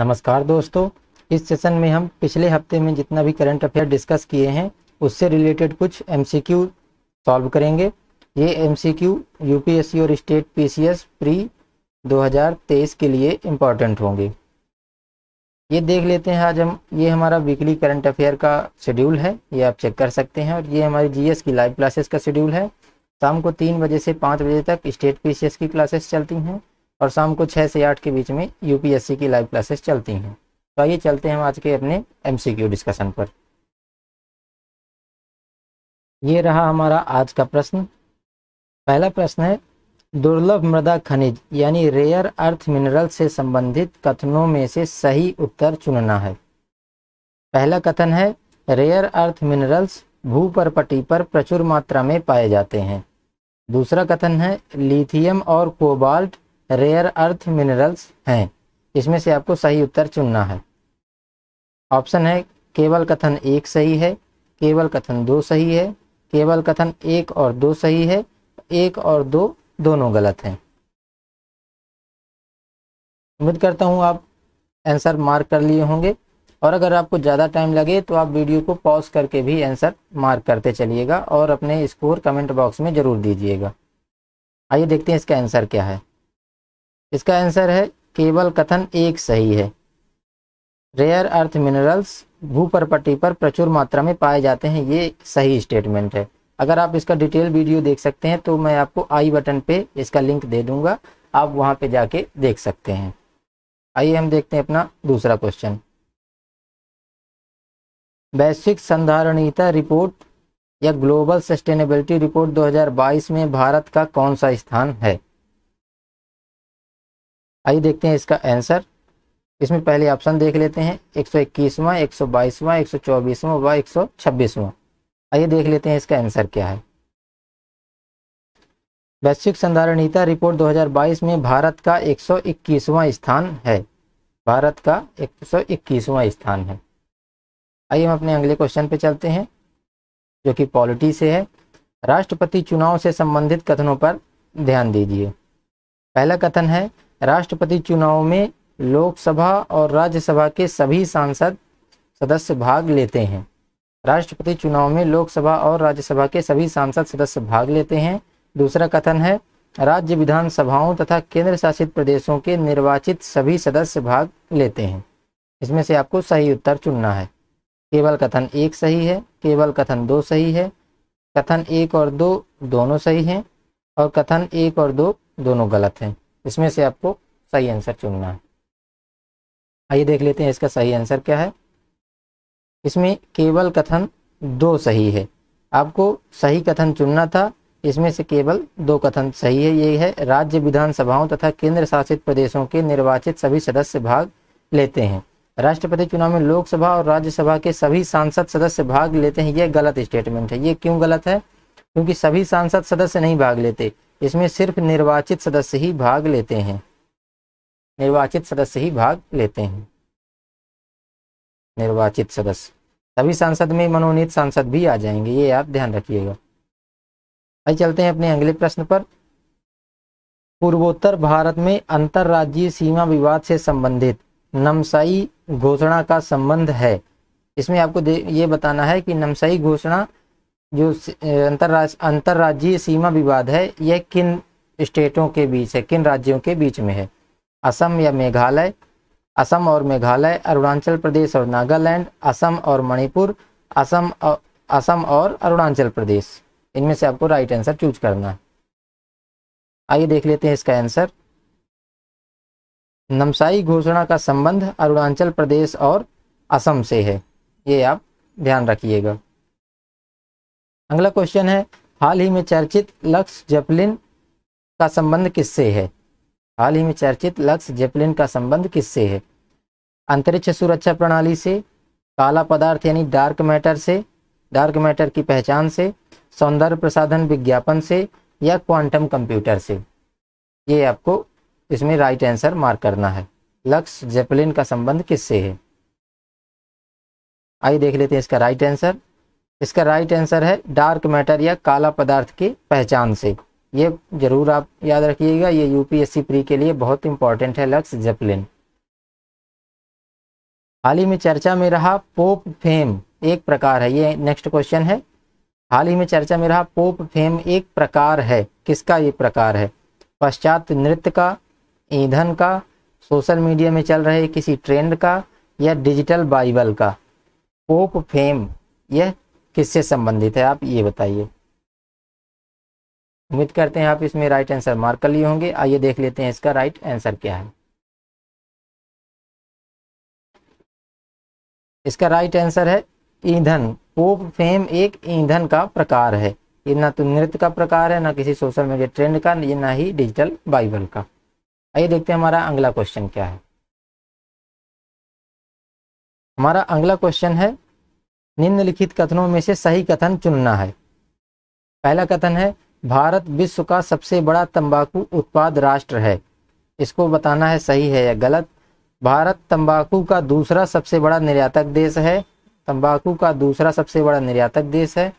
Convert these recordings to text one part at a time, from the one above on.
नमस्कार दोस्तों इस सेशन में हम पिछले हफ्ते में जितना भी करंट अफेयर डिस्कस किए हैं उससे रिलेटेड कुछ एमसीक्यू सॉल्व करेंगे ये एमसीक्यू यूपीएससी और स्टेट पीसीएस प्री 2023 के लिए इम्पॉर्टेंट होंगे ये देख लेते हैं आज हम ये हमारा वीकली करंट अफेयर का शेड्यूल है ये आप चेक कर सकते हैं और ये हमारी जी की लाइव क्लासेस का शेड्यूल है शाम को तीन बजे से पाँच बजे तक स्टेट पी की क्लासेस चलती हैं और शाम को छः से आठ के बीच में यूपीएससी की लाइव क्लासेस चलती हैं तो आइए चलते हैं हम आज के अपने एमसीक्यू डिस्कशन पर ये रहा हमारा आज का प्रश्न पहला प्रश्न है दुर्लभ मृदा खनिज यानी रेयर अर्थ मिनरल से संबंधित कथनों में से सही उत्तर चुनना है पहला कथन है रेयर अर्थ मिनरल्स भूपरपटी पर प्रचुर मात्रा में पाए जाते हैं दूसरा कथन है लिथियम और कोबाल्ट रेयर अर्थ मिनरल्स हैं इसमें से आपको सही उत्तर चुनना है ऑप्शन है केवल कथन एक सही है केवल कथन दो सही है केवल कथन एक और दो सही है एक और दो दोनों गलत हैं उम्मीद करता हूँ आप आंसर मार्क कर लिए होंगे और अगर आपको ज़्यादा टाइम लगे तो आप वीडियो को पॉज करके भी आंसर मार्क करते चलिएगा और अपने स्कोर कमेंट बॉक्स में ज़रूर दीजिएगा आइए देखते हैं इसका आंसर क्या है इसका आंसर है केवल कथन एक सही है रेयर अर्थ मिनरल्स भूपरपट्टी पर प्रचुर मात्रा में पाए जाते हैं ये सही स्टेटमेंट है अगर आप इसका डिटेल वीडियो देख सकते हैं तो मैं आपको आई बटन पे इसका लिंक दे दूंगा आप वहां पे जाके देख सकते हैं आइए हम देखते हैं अपना दूसरा क्वेश्चन वैश्विक संधारणीयता रिपोर्ट या ग्लोबल सस्टेनेबिलिटी रिपोर्ट 2022 में भारत का कौन सा स्थान है आइए देखते हैं इसका आंसर इसमें पहले ऑप्शन देख लेते हैं एक सौ इक्कीसवा एक सौ बाईसवा एक सौ चौबीसवा व एक सौ छब्बीसवा आइए देख लेते हैं इसका आंसर क्या है वैश्विक संधारणीयता रिपोर्ट 2022 में भारत का एक सौ इक्कीसवा स्थान है भारत का एक सौ इक्कीसवा स्थान है आइए हम अपने अगले क्वेश्चन पे चलते हैं जो कि पॉलिटी से है राष्ट्रपति चुनाव से संबंधित कथनों पर ध्यान दीजिए पहला कथन है राष्ट्रपति चुनाव में लोकसभा और राज्यसभा के सभी सांसद सदस्य भाग लेते हैं राष्ट्रपति चुनाव में लोकसभा और राज्यसभा के सभी सांसद सदस्य भाग लेते हैं दूसरा कथन है राज्य विधानसभाओं तथा केंद्र शासित प्रदेशों के निर्वाचित सभी सदस्य भाग लेते हैं इसमें से आपको सही उत्तर चुनना है केवल कथन एक सही है केवल कथन दो सही है कथन एक और दो दोनों सही हैं और कथन एक और दो दोनों गलत हैं इसमें से आपको सही आंसर चुनना है आइए देख लेते हैं इसका सही आंसर क्या है इसमें केवल कथन दो सही है आपको सही कथन चुनना था इसमें से केवल दो कथन सही है ये है राज्य विधानसभाओं तथा केंद्र शासित प्रदेशों के निर्वाचित सभी सदस्य भाग लेते हैं राष्ट्रपति चुनाव में लोकसभा और राज्यसभा के सभी सांसद सदस्य भाग लेते हैं यह गलत स्टेटमेंट है ये क्यों गलत है क्योंकि सभी सांसद सदस्य नहीं भाग लेते इसमें सिर्फ निर्वाचित सदस्य ही भाग लेते हैं निर्वाचित सदस्य ही भाग लेते हैं निर्वाचित सदस्य सभी सांसद में मनोनीत सांसद भी आ जाएंगे ये आप ध्यान रखिएगा आइए चलते हैं अपने अगले प्रश्न पर पूर्वोत्तर भारत में अंतरराज्यीय सीमा विवाद से संबंधित नमसाई घोषणा का संबंध है इसमें आपको ये बताना है कि नमसाई घोषणा जो अंतर्राज अंतर्राज्यीय सीमा विवाद है यह किन स्टेटों के बीच है किन राज्यों के बीच में है असम या मेघालय असम और मेघालय अरुणाचल प्रदेश और नागालैंड असम और मणिपुर असम और असम और अरुणाचल प्रदेश इनमें से आपको राइट आंसर चूज करना है आइए देख लेते हैं इसका आंसर नमसाई घोषणा का संबंध अरुणाचल प्रदेश और असम से है ये आप ध्यान रखिएगा अगला क्वेश्चन है हाल ही में चर्चित लक्स जेपलिन का संबंध किससे है हाल ही में चर्चित लक्स जेपलिन का संबंध किससे है अंतरिक्ष सुरक्षा प्रणाली से काला पदार्थ यानी डार्क मैटर से डार्क मैटर की पहचान से सौंदर्य प्रसाधन विज्ञापन से या क्वांटम कंप्यूटर से ये आपको इसमें राइट आंसर मार्क करना है लक्स जेपलिन का संबंध किससे है आइए देख लेते हैं इसका राइट आंसर इसका राइट आंसर है डार्क मैटर या काला पदार्थ की पहचान से ये जरूर आप याद रखिएगा ये यूपीएससी प्री के लिए बहुत इंपॉर्टेंट है लक्स जेपलिन हाल ही में चर्चा में रहा पोप फेम एक प्रकार है ये नेक्स्ट क्वेश्चन है हाल ही में चर्चा में रहा पोप फेम एक प्रकार है किसका ये प्रकार है पश्चात नृत्य का ईंधन का सोशल मीडिया में चल रहे किसी ट्रेंड का या डिजिटल बाइबल का पोप फेम यह किससे संबंधित है आप ये बताइए उम्मीद करते हैं आप इसमें राइट आंसर मार्क कर लिए होंगे आइए देख लेते हैं इसका राइट आंसर क्या है इसका राइट आंसर है ईंधन पोप फेम एक ईंधन का प्रकार है ये ना तो नृत्य का प्रकार है ना किसी सोशल मीडिया ट्रेंड का ये ना ही डिजिटल बाइबल का आइए देखते हैं हमारा अगला क्वेश्चन क्या है हमारा अगला क्वेश्चन है निम्नलिखित कथनों में से सही कथन चुनना है पहला कथन है भारत विश्व का सबसे बड़ा तंबाकू उत्पाद राष्ट्र है इसको बताना है सही है या गलत भारत तंबाकू का दूसरा सबसे बड़ा निर्यातक देश है तंबाकू का दूसरा सबसे बड़ा निर्यातक देश है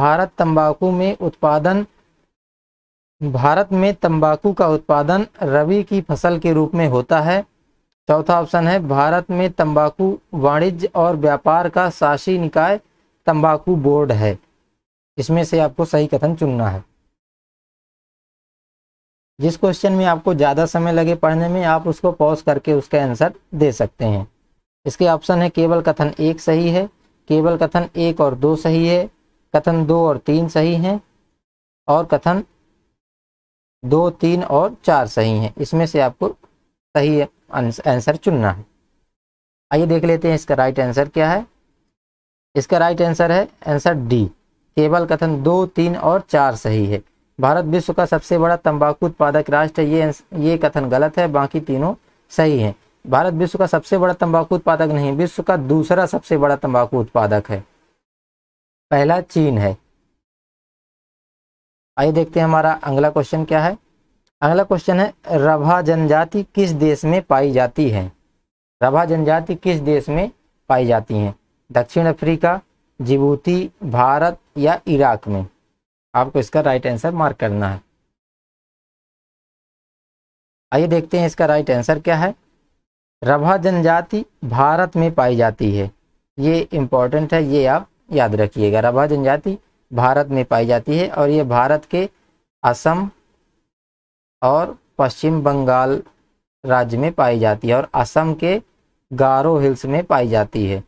भारत तंबाकू में उत्पादन भारत में तंबाकू का उत्पादन रबी की फसल के रूप में होता है चौथा ऑप्शन है भारत में तंबाकू वाणिज्य और व्यापार का शासी निकाय तंबाकू बोर्ड है इसमें से आपको सही कथन चुनना है जिस क्वेश्चन में आपको ज़्यादा समय लगे पढ़ने में आप उसको पॉज करके उसका आंसर दे सकते हैं इसके ऑप्शन है केवल कथन एक सही है केवल कथन एक और दो सही है कथन दो और तीन सही है और कथन दो तीन और चार सही हैं इसमें से आपको सही है आंसर चुनना है आइए देख लेते हैं इसका राइट आंसर क्या है इसका राइट आंसर है आंसर डी केवल कथन दो तीन और चार सही है भारत विश्व का सबसे बड़ा तंबाकू उत्पादक राष्ट्र है ये ये कथन गलत है बाकी तीनों सही हैं भारत विश्व का सबसे बड़ा तंबाकू उत्पादक नहीं विश्व का दूसरा सबसे बड़ा तंबाकू उत्पादक है पहला चीन है आइए देखते हैं हमारा अगला क्वेश्चन क्या है अगला क्वेश्चन है रभा जनजाति किस देश में पाई जाती है रभा जनजाति किस देश में पाई जाती है दक्षिण अफ्रीका जिबूती भारत या इराक में आपको इसका राइट आंसर मार्क करना है आइए देखते हैं इसका राइट आंसर क्या है रभा जनजाति भारत में पाई जाती है ये इंपॉर्टेंट है ये आप याद रखिएगा रभा जनजाति भारत में पाई जाती है और ये भारत के असम और पश्चिम बंगाल राज्य में पाई जाती है और असम के गारो हिल्स में पाई जाती है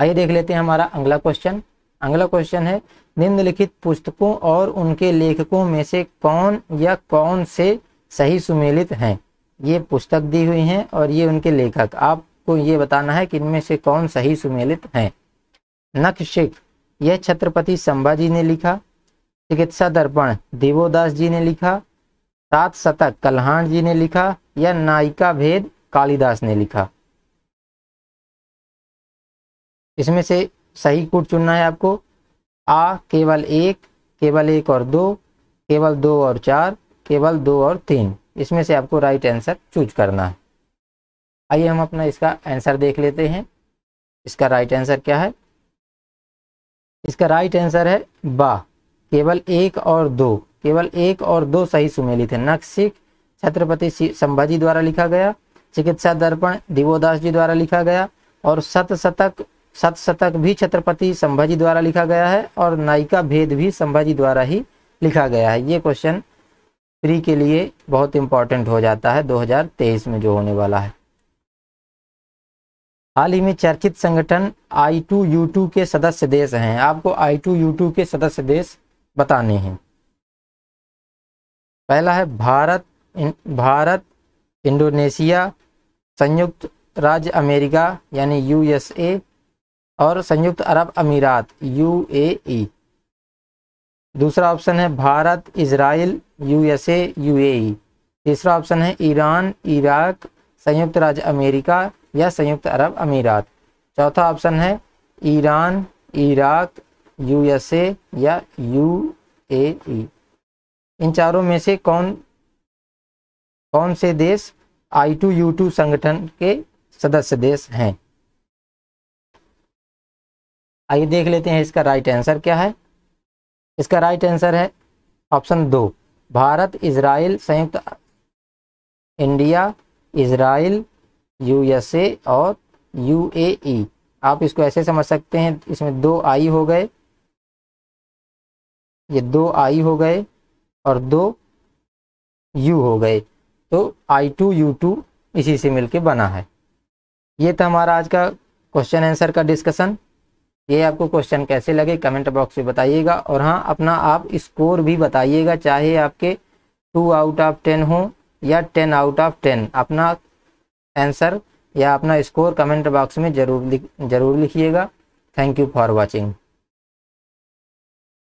आइए देख लेते हैं हमारा अगला क्वेश्चन अगला क्वेश्चन है निम्नलिखित पुस्तकों और उनके लेखकों में से कौन या कौन से सही सुमेलित हैं ये पुस्तक दी हुई हैं और ये उनके लेखक आपको ये बताना है कि इनमें से कौन सही सुमेलित हैं नक्शिक यह छत्रपति संभाजी ने लिखा चिकित्सा दर्पण देवोदास जी ने लिखा सात शतक कल्हाण जी ने लिखा या नायिका भेद कालिदास ने लिखा इसमें से सही कूट चुनना है आपको आ केवल एक केवल एक और दो केवल दो और चार केवल दो और तीन इसमें से आपको राइट आंसर चूज करना है आइए हम अपना इसका आंसर देख लेते हैं इसका राइट आंसर क्या है इसका राइट आंसर है बा केवल एक और दो केवल एक और दो सही सुमेलित है नक्सिक छत्रपति संभाजी द्वारा लिखा गया चिकित्सा दर्पण दिवोदास जी द्वारा लिखा गया और सत शतक सत शतक भी छत्रपति संभाजी द्वारा लिखा गया है और नायिका भेद भी संभाजी द्वारा ही लिखा गया है ये क्वेश्चन प्री के लिए बहुत इंपॉर्टेंट हो जाता है 2023 में जो होने वाला है हाल ही में चर्चित संगठन आई टू यू टू के सदस्य देश हैं आपको आई टू यू टू के सदस्य देश बताने हैं पहला है भारत इन, भारत इंडोनेशिया संयुक्त राज्य अमेरिका यानी यूएसए और संयुक्त अरब अमीरात यूएई e। दूसरा ऑप्शन है भारत इसराइल यूएसए यूएई तीसरा ऑप्शन है ईरान इराक संयुक्त राज्य अमेरिका या संयुक्त अरब अमीरात चौथा ऑप्शन है ईरान इराक यूएसए या यू ए e। इन चारों में से कौन कौन से देश आई टू यू टू संगठन के सदस्य देश हैं आइए देख लेते हैं इसका राइट आंसर क्या है इसका राइट आंसर है ऑप्शन दो भारत इसराइल संयुक्त इंडिया इसराइल यूएसए और यूएई e। आप इसको ऐसे समझ सकते हैं इसमें दो आई हो गए ये दो आई हो गए और दो यू हो गए तो आई टू यू टू इसी से मिलके बना है ये था हमारा आज का क्वेश्चन आंसर का डिस्कशन ये आपको क्वेश्चन कैसे लगे कमेंट बॉक्स में बताइएगा और हाँ अपना आप स्कोर भी बताइएगा चाहे आपके टू आउट ऑफ टेन हो या टेन आउट ऑफ टेन अपना आंसर या अपना स्कोर कमेंट बॉक्स में जरूर लिख जरूर लिखिएगा थैंक यू फॉर वॉचिंग